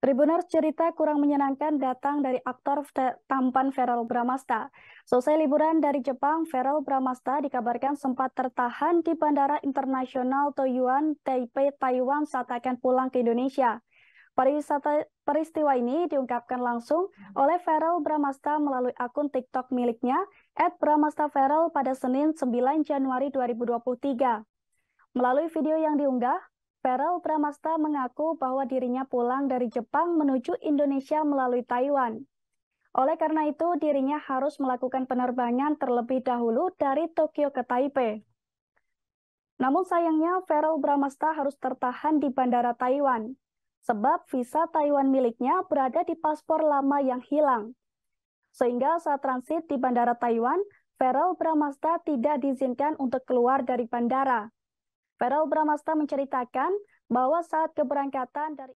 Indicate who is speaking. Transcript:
Speaker 1: Tribuners cerita kurang menyenangkan datang dari aktor tampan Feral Bramasta. Selesai liburan dari Jepang, Feral Bramasta dikabarkan sempat tertahan di Bandara Internasional Toyuan, Taipei, Taiwan saat akan pulang ke Indonesia. Pariwisata, peristiwa ini diungkapkan langsung oleh Feral Bramasta melalui akun TikTok miliknya, at pada Senin 9 Januari 2023. Melalui video yang diunggah, Peral Pramasta mengaku bahwa dirinya pulang dari Jepang menuju Indonesia melalui Taiwan. Oleh karena itu, dirinya harus melakukan penerbangan terlebih dahulu dari Tokyo ke Taipei. Namun sayangnya, Feral Bramasta harus tertahan di bandara Taiwan, sebab visa Taiwan miliknya berada di paspor lama yang hilang. Sehingga saat transit di bandara Taiwan, Feral Bramasta tidak diizinkan untuk keluar dari bandara. Feral Bramasta menceritakan bahwa saat keberangkatan dari